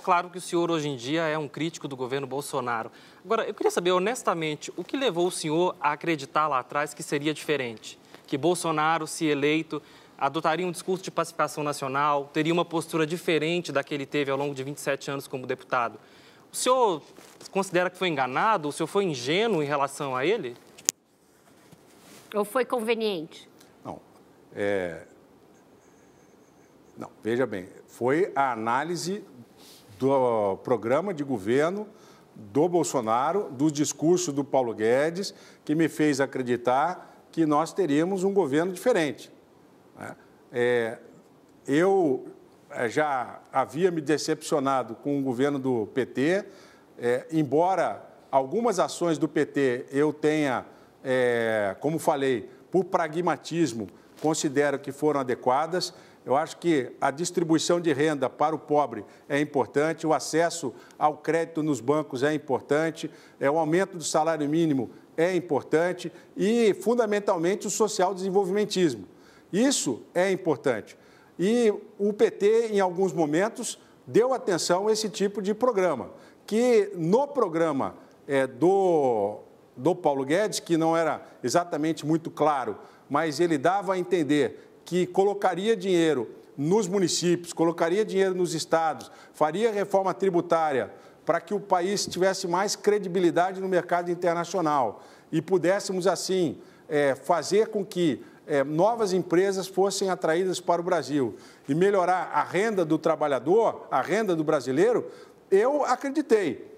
Claro que o senhor hoje em dia é um crítico do governo Bolsonaro. Agora, eu queria saber honestamente o que levou o senhor a acreditar lá atrás que seria diferente? Que Bolsonaro, se eleito, adotaria um discurso de pacificação nacional, teria uma postura diferente da que ele teve ao longo de 27 anos como deputado. O senhor considera que foi enganado? O senhor foi ingênuo em relação a ele? Ou foi conveniente? Não. É... Não, veja bem, foi a análise do programa de governo do Bolsonaro, do discurso do Paulo Guedes, que me fez acreditar que nós teríamos um governo diferente. Né? É, eu eh, já havia me decepcionado com o governo do PT, é, eh, embora algumas ações do PT eu tenha, é, como falei, por pragmatismo, considero que foram adequadas. Eu acho que a distribuição de renda para o pobre é importante, o acesso ao crédito nos bancos é importante, é o aumento do salário mínimo é importante e, fundamentalmente, o social desenvolvimentismo. Isso é importante. E o PT, em alguns momentos, deu atenção a esse tipo de programa, que no programa é, do, do Paulo Guedes, que não era exatamente muito claro mas ele dava a entender que colocaria dinheiro nos municípios, colocaria dinheiro nos estados, faria reforma tributária para que o país tivesse mais credibilidade no mercado internacional e pudéssemos, assim, é, fazer com que é, novas empresas fossem atraídas para o Brasil e melhorar a renda do trabalhador, a renda do brasileiro, eu acreditei.